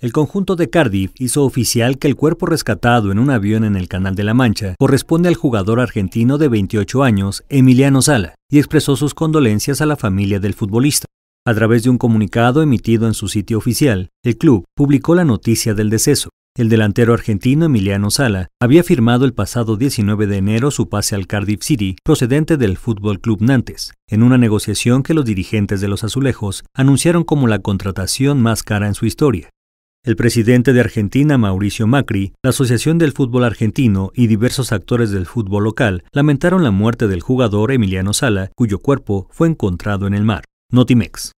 El conjunto de Cardiff hizo oficial que el cuerpo rescatado en un avión en el Canal de la Mancha corresponde al jugador argentino de 28 años, Emiliano Sala, y expresó sus condolencias a la familia del futbolista. A través de un comunicado emitido en su sitio oficial, el club publicó la noticia del deceso. El delantero argentino Emiliano Sala había firmado el pasado 19 de enero su pase al Cardiff City, procedente del Fútbol Club Nantes, en una negociación que los dirigentes de los azulejos anunciaron como la contratación más cara en su historia. El presidente de Argentina, Mauricio Macri, la Asociación del Fútbol Argentino y diversos actores del fútbol local lamentaron la muerte del jugador Emiliano Sala, cuyo cuerpo fue encontrado en el mar. Notimex.